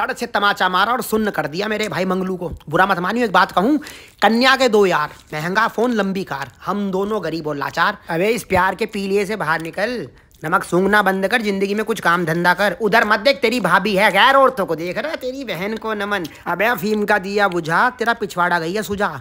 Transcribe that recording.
चढ़ से तमाचा मारा और सुन्न कर दिया मेरे भाई मंगलू को बुरा मत मानियो एक बात कहूँ कन्या के दो यार महंगा फोन लंबी कार हम दोनों गरीब और लाचार अबे इस प्यार के पीलिए से बाहर निकल नमक सूंघना बंद कर जिंदगी में कुछ काम धंधा कर उधर मत देख तेरी भाभी है गैर औरतों को देख रहा तेरी बहन को नमन अबे अफीम का दिया बुझा तेरा पिछवाड़ा गई है सुझा